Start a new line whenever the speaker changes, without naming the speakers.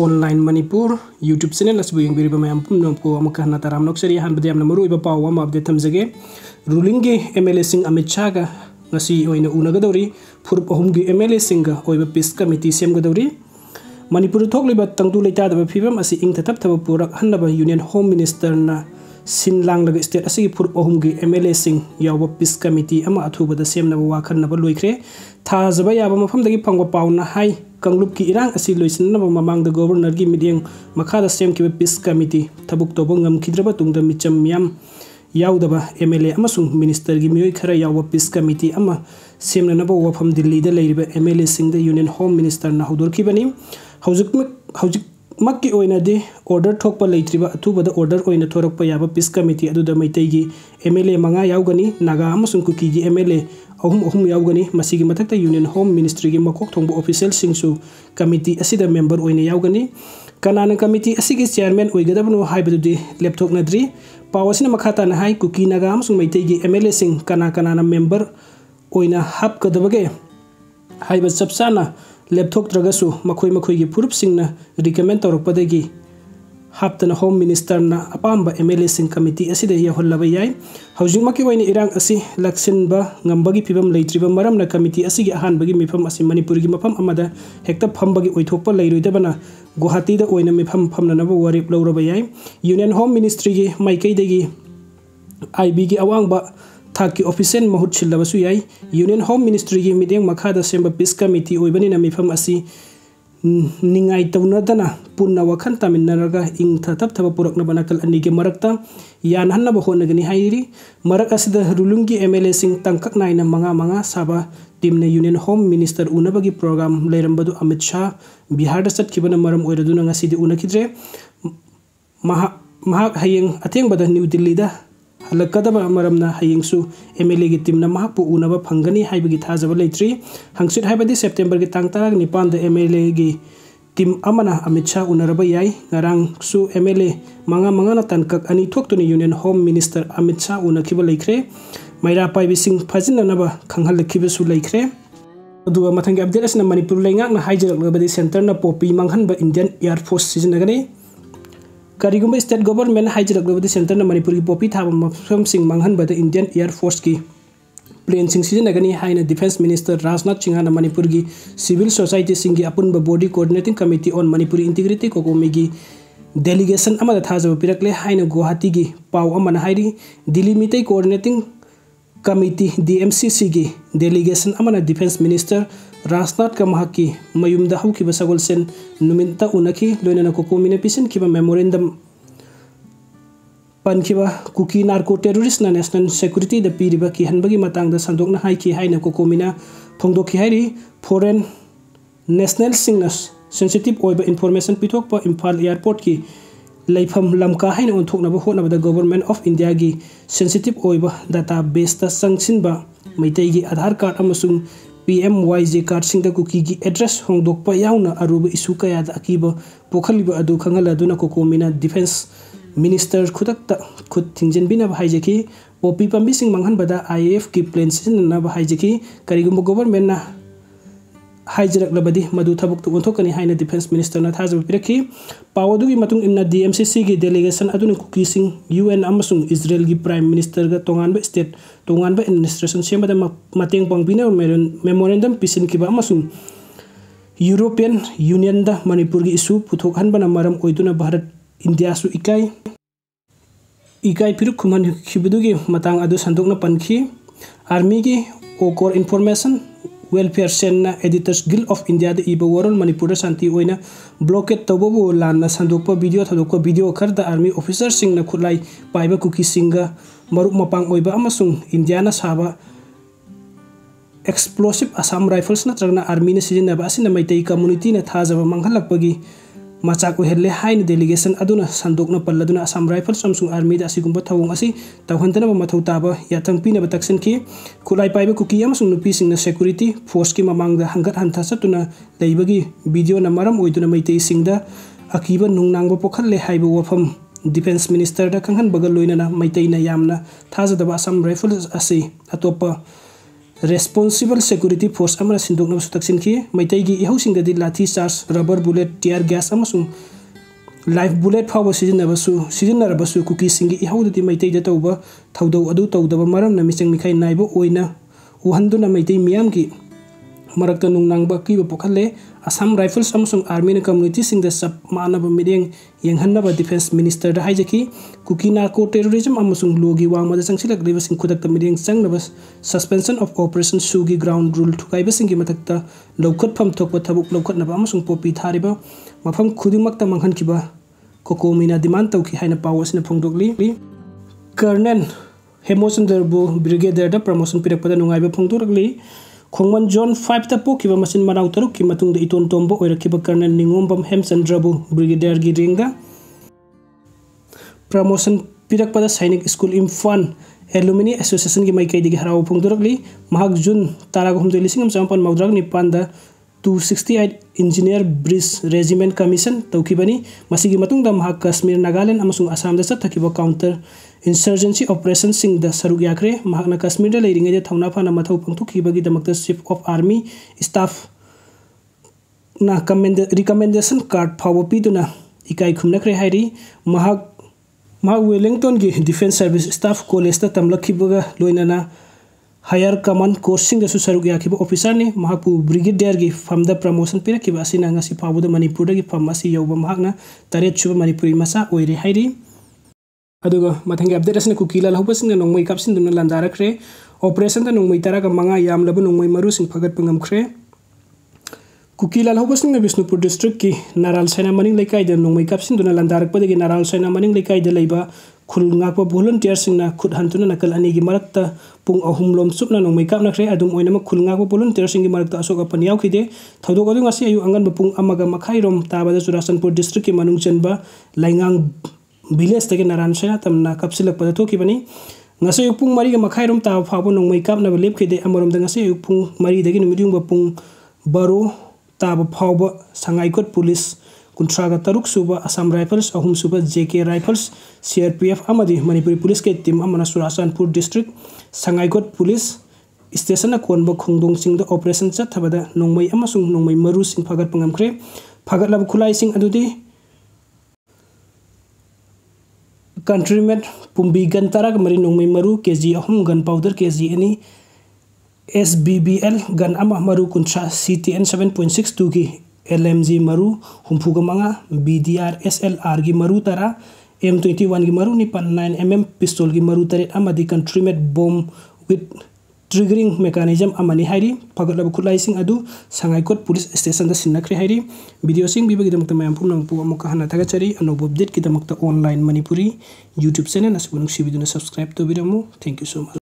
online Manipur YouTube channel पुनपुमकाम नौसरी अहमदी पाव अपडेट थमजगे रूलिंग के M L A Amit Shah उनगदरी फुरुप अहम की M L A peace committee सेमगदरी मणिपुर तंगू लेटाद फीवम से इं थ थब पुरब यूनियन होम मिनीस्टर सिन लांग स्टेट की फुरुप अहम की M L A peace committee अथूब सेमन वाखन लोखरे थाजब याब मफम पाउन हाई कंगलूप की इरांग असी लोइसनना ममांग गवर्नर की मिडियंग मखा द सेम के पिस कमिटी थबुक तोब गम खिद्रब तुंग द मिचम म्याम याउदब एमएलए की मई खरा याव पिस कमीटी अम सेम नब वफम दिल्ली द लेरिब एमएलए यूनियन होम मिनिस्टर न की बनी मकदी ऑर्डर थोप लेब ऑर्डर थोरप पीस कमीटी अद मई एम एल ए मांगनी नागा कुकी की एम एल एहम अहम यौगनी मधक्त यूनियन होम मिनीस्ट्री की मको थोब ऑफिसल कमीटी मेम्बर कनाने कमीटी की चेयरमें होगदबूद लेपटोनद्री पावन हाई कुकी नागा मई एम एल ए कना कना मेम्बर हाबगदे चपचा ꯂꯦꯞꯊꯣꯛꯇ꯭ꯔꯒꯁꯨ ꯃꯈꯣꯏ ꯃꯈꯣꯏꯒꯤ ꯐꯨꯔꯨꯞꯁꯤꯡꯅ ꯔꯤꯀꯃꯦꯟ ꯇꯧꯔꯛꯄꯗꯒꯤ ꯍꯥꯞꯇꯅ ꯍꯣꯝ ꯃꯤꯅꯤꯁꯇꯔꯅ ꯑꯄꯥꯝꯕ ꯑꯦꯝ ꯑꯦꯜ ꯑꯦꯁꯤꯡ ꯀꯃꯤꯇꯤ ꯑꯁꯤꯗ ꯌꯧꯍꯜꯂꯕ ꯌꯥꯏ ꯍꯧꯖꯤꯛꯃꯛꯀꯤ ꯑꯣꯏꯅ ꯏꯔꯥꯡ ꯑꯁꯤ ꯂꯥꯛꯁꯤꯟꯕ ꯉꯝꯕꯒꯤ ꯐꯤꯕꯝ ꯂꯩꯇ꯭ꯔꯤꯕ ꯃꯔꯝꯅ ꯀꯃꯤꯇꯤ ꯑꯁꯤꯒꯤ ꯑꯍꯥꯟꯕꯒꯤ ꯃꯤꯐꯝ ꯑꯁꯤ ꯃꯅꯤꯄꯨꯔꯒꯤ ꯃꯐꯝ ꯑꯃꯗ ꯍꯦꯛꯇ ꯐꯝꯕꯒꯤ ꯑꯣꯏꯊꯣꯛꯄ ꯂꯩꯔꯣꯏꯗꯕꯅ ꯒꯨꯋꯥꯍꯥꯇꯤꯗ ꯑꯣꯏꯅ ꯃꯤꯐꯝ ꯐꯝꯅꯅꯕ ꯋꯥꯔꯦꯞ ꯂꯧꯔꯕ ꯌꯥꯏ ꯌꯨꯅꯤꯌꯟ ꯍꯣꯝ ꯃꯤꯅꯤꯁꯇ꯭ꯔꯤꯒꯤ ꯃꯥꯏꯀꯩꯗꯒꯤ ꯑꯥꯏ ꯕꯤꯒꯤ ꯑꯋꯥꯡꯕ थाकी ऑफिसियल महुत छिल्लबसु याई यूनियन होम मिनिस्ट्री की मीडियम मखा द सेम पीस कमिटी ना मिफम असी निंगाई तौनदना पुन्ना वखन नरगा इंग था थथप थब पुरकना बनकल अनिगे मरकता यान हन्नब होनगनि हाइरी मरक असी द रुलुंगी एमएलए सिंग तंकक नाइना मंगा मंगा साबा टीम ने यूनियन होम मिनिस्टर उनबगी प्रोग्राम लेरमबदु अमित शाह बिहार चतखिबना मरम ओइरदुना ngasiदि उनखिद्रे महा महा हयेंग अथेंगबदा न्यू दिल्लीदा हल्कदू एम एल एम उब फंगनी थाजी हंगसीट है सेप्टेम्बर की तंग तरह निपान M L M Amit Shah उनबू एम एल ए मंगा मंगा तनक अनी union home minister Amit Shah उनख्रे मैरा पाई फजनब खाखीब्रे अगर मतंग अपडेट मनपुर लेना सेंटर न पोपी मंगन इंडियन एयरफोर्स सिजनगनी ꯀꯔꯤꯒꯨꯝꯕ ꯁ꯭ꯇꯦꯠ ꯒꯣꯕꯔꯃꯦꯟ ꯍꯥꯏꯖꯔꯛꯂꯕꯗꯤ ꯁꯦꯟꯇꯔꯅ ꯃꯅꯤꯄꯨꯔꯒꯤ ꯄꯣꯄꯤ ꯊꯥꯕ ꯃꯐꯝꯁꯤꯡ ꯃꯥꯡꯍꯟꯕꯗ ꯏꯟꯗꯤꯌꯟ ꯏꯌꯥꯔ ꯐꯣꯔꯁꯀꯤ ꯄ꯭ꯂꯦꯟꯁꯤꯡ ꯁꯤꯖꯤꯟꯅꯒꯅꯤ ꯍꯥꯏꯅ ꯗꯤꯐꯦꯟꯁ ꯃꯤꯅꯤꯁꯇꯔ ꯔꯥꯖꯅꯥꯊ ꯁꯤꯡꯍꯅ ꯃꯅꯤꯄꯨꯔꯒꯤ ꯁꯤꯚꯤꯜ ꯁꯣꯁꯥꯏꯇꯤꯁꯤꯡꯒꯤ ꯑꯄꯨꯟꯕ body coordinating committee on Manipur integrity ꯀꯣꯀꯣꯃꯤꯒꯤ ꯗꯦꯂꯤꯒꯦꯁꯟ ꯑꯃꯗ ꯊꯥꯖꯕ ꯄꯤꯔꯛꯂꯦ ꯍꯥꯏꯅ ꯒꯨꯋꯥꯍꯥꯇꯤꯒꯤ ꯄꯥꯎ ꯑꯃꯅ ꯍꯥꯏꯔꯤ Delhi Meitei coordinating committee D M C ꯁꯤꯒꯤ ꯗꯦꯂꯤꯒꯦꯁꯟ ꯑꯃꯅ ꯗꯤꯐꯦꯟꯁ ꯃꯤꯅꯤꯁꯇꯔ ꯔꯥꯖꯅꯥꯊꯀ ꯃꯍꯥꯛꯀꯤ ꯃꯌꯨꯝꯗ ꯍꯧꯈꯤꯕ ꯁꯒꯣꯜꯁꯦꯟ ꯅꯨꯃꯤꯠꯇ ꯎꯅꯈꯤ ꯂꯣꯏꯅꯅ ꯀꯣꯀꯣꯃꯤꯅ ꯄꯤꯁꯤꯟꯈꯤꯕ ꯃꯦꯃꯣꯔꯦꯟꯗꯝ पनखिब Kuki narco terrorist national security पीब कीहनबी सन्दों संदोन है कोकोमीना फोदी है फोरें नेशनल सेंसीटिव इन्फॉर्मेशन पीठप इम्फा एयरपोर्ट की लेफम लमका है उन्थोनब होटनाबद गवर्नमेंट ऑफ इंडिया की सेंसिटिव डाटा बेसद चंगसीब मई Aadhaar card P M Y J card Kuki की एड्रेस होंदोप अरुब इशू क्या अकीब पोखल खाहल कोकोमीना डिफेंस मिनिस्टर खुद खुद थीजनबी ओपी पमी मंगहनबद आई एफ की प्लेन सिजनबी कहींगब गवर्नमेंट हाइजरक्लबदी मधु थबक ओंथोकनी हाइन डिफेंस मिनिस्टर थाजब पिरखी पाव अदुगी मतुंग इन्ना डीएमसीसी कुकी सिंह यूएन अमसुंग इजराइल की प्राइम मिनिस्टर ग तोंगानब स्टेट तोंगानब एडमिनिस्ट्रेशन सेमदा मतेंग मेमोरेंडम पिसिन किबा यूरोपियन यूनियन मनपुर की इशू पुथोकहनबना भारत इंडिया इकाय इकाय फिर खुमन खिबदुगी मतंग अदु संदोकना पनखी आर्मी की ओकोर इंफॉर्मेशन ꯋꯦꯜꯐꯤꯌꯔ ꯁꯦꯜꯅ ꯑꯦꯗꯤꯇꯔꯁ ꯒꯤꯜ ꯑꯣꯐ ꯏꯟꯗꯤꯌꯥꯗ ꯏꯕ ꯋꯥꯔꯣꯜ ꯃꯅꯤꯄꯨꯔꯗ ꯁꯥꯟꯇꯤ ꯑꯣꯏꯅ ꯕ꯭ꯂꯣꯀꯦꯠ ꯇꯧꯕꯕꯨ ꯂꯥꯟꯅ ꯁꯟꯗꯣꯛꯄ ꯚꯤꯗꯤꯑꯣ ꯊꯥꯗꯣꯛꯄ ꯚꯤꯗꯤꯑꯣ ꯈꯔꯗ ꯑꯥꯔꯃꯤ ꯑꯣꯐꯤꯁꯔꯁꯤꯡꯅ ꯈꯨꯠꯂꯥꯏ ꯄꯥꯏꯕ ꯀꯨꯀꯤꯁꯤꯡꯒ ꯃꯔꯨꯞ ꯃꯄꯥꯡ ꯑꯣꯏꯕ ꯑꯃꯁꯨꯡ ꯏꯟꯗꯤꯌꯥꯅ ꯁꯥꯕ एक्सप्लोसिव असम राइफल्स नत्रगना आर्मी ने सिजिनबा असिन मैते कम्युनिटी ने थाजब मंगलक पगी मचा को हेल्ले डेलीगेशन सन्दों पल्ल असम राइफल्स आर्मी अगुब थवों तौहनब मौताब याथ पीब तकसन की खुला पाब कुकी सेकुरीटी फोर्स की ममद हंग हंगत हंथ चतनाडियोन मई अकीब नुना पोखल वफम डिफेंस मिनीस्टर खनबग लोनना मईत यामना थाजद असम राइफल्स अतोप ꯔꯦꯁꯄꯣꯟꯁꯤꯕꯜ ꯁꯦꯀ꯭ꯌꯨꯔꯤꯇꯤ ꯐꯣꯔꯁ ꯑꯃꯅ ꯁꯤꯟꯗꯣꯛꯅꯕꯁꯨ ꯇꯛꯁꯤꯟꯈꯤ ꯃꯩꯇꯩꯒꯤ ꯏꯍꯧꯁꯤꯡꯗꯗꯤ lathi charge rubber bullet tear gas ꯑꯃꯁꯨꯡ ꯂꯥꯏꯐ ꯕꯨꯂꯦꯠ ꯐꯥꯎꯕ ꯁꯤꯖꯤꯟꯅꯕꯁꯨ ꯁꯤꯖꯤꯟꯅꯔꯕꯁꯨ ꯀꯨꯀꯤꯁꯤꯡꯒꯤ ꯏꯍꯧꯗꯗꯤ ꯃꯩꯇꯩꯗ ꯇꯧꯕ ꯊꯧꯗꯧ ꯑꯗꯨ ꯇꯧꯗꯕ ꯃꯔꯝꯅ ꯃꯤꯆꯪ ꯃꯤꯈꯥꯏ ꯅꯥꯏꯕ ꯑꯣꯏꯅ ꯎꯍꯟꯗꯨꯅ ꯃꯩꯇꯩ ꯃꯤꯌꯥꯝꯒꯤ मरक्त नुनांग की पोखले असम राइफल्स आर्मी कम्युनिटी सब मानव मेरें येहनब डिफेंस मिनिस्टर है कुकीना को टेरिज्म लो की वाद चंसीलगत मेरें चंगब सस्पेंशन ऑफ ऑपरेशन सू की ग्राउंड रूल ठुकाब की मधक्त लौखटम थोपुरखटना पोपी था मफम खुद मंगनब कोकोमीना डिमांड तौकी है पाव फोंदली कर्नल हेमोचंद्रबू ब्रिगेडर प्रमोशन पीरपद नाइब फोंदली खोमन जोन फाइव पोखिब मसिन मनाउ तरुक की मतुंग इतोन तोंब ओइरखिब कर्नल निंगोंबम हेमचंद्रबु ब्रिगेडियर की रेंग प्रमोशन पीरप सैनिक स्कूल इम्फान एलुमी एसोसीएसन की मैकई हराव फोंदरकली महाग जून ताराग हमदो लिसिंग चमपन मौद्रग निपान two sixty eight engineer bridge regiment commission तौकीबनी कश्मीर नागालैंड असम चतथकिब काउंटर इंसर्जेंसी ऑपरेशन सरुक याखरे कश्मीर लेरीगे थौना फना मौ पोंथुकीदम चीफ ऑफ आर्मी स्टाफ ना कमेंडे रिकमेंडेशन कार्ड फाव पीदना इकाई खुमनखरे वेलिंगटन की डिफेंस सर्विस स्टाफ कॉलेज तमलना हायर कमांड कोर्स सरुक याखिब ऑफिसर ने ब्रिगेडियर की फमद प्रमोशन पीरखी फाव मनपुर की फम यौब तरह सुब मनपुरी मसा हो मथंगे अपडेट कुकीला लहबसिंग नोंमई कापसिंदुन लांदारख्रे ऑपरेशन नोंमई तरग मंगा यामलब नोंमई मरुसिंग फगटपंगमख्रे कुकीला लहबसिंग बिष्णुपुर डिस्ट्रिक्ट की नाराल सैना मनिंग लेकाइद नोंमई कापसिंदुन लांदारखपदगि नाराल सैना मनिंग लेकाइद लेबा खुल गाप वोलंटियरसिंगना खुद हंतुना नकल अनिगि मरक्त पुंग अहुम लोम सुपना नोंमई कापनख्रे अदुम ओइनमा खुल गाप वोलंटियरसिंगि मरक्त अशोक अपन यावखिदे थौदोग अदुंग असि अयु अंगन बपुंग अमगा मखाइरोम ताबादा चुरासनपुर डिस्ट्रिक्ट की मनुंग चनबा लाइंगांग विलेज तक नारायण सैना तम कपलपी पुंग मरी मखाई रोम ताब फाव नौ मई कापना लेपेदे अमरमदेयु पुंग मरी मूं पुंग बारो ताब फाव संगाईकोट पुलिस कुंथ्राग तरुक सूब असम राइफल्स अहम सूब J K rifles C R P F मनपुरी पुलिस के तीम सुरासानपुर डिस्ट्रिक संगाईकोट पुलिस स्टेशन कौनब खोंदों ऑपरेशन चतबद नौमई नौमई मरू फगत फगत खुलाई कंट्री मेट पुबी गन ꯇꯔꯥꯒ मरी ꯅꯣꯡꯃꯩ मरु के जी अहम गन ꯄꯥꯎꯗꯔ के जी एनी S B B L gun मरु कुंसा C T N seven point six two की एल एम जी मरु हूफूग मंगा B D R S L R की मरु तरह एम ट्वेंटी वन की मरु निपन नाइन एम एम पिस्तौल की मरु तरह country made bomb with triggering mechanism amani hairi labu khulai sing adu sangai kot pulis station da sinakri hari, video sing bibi kita mukta mayam pumna pu muka hana taga cari anu update kita mukta online manipuri youtube channel video na subscribe to mu thank you so much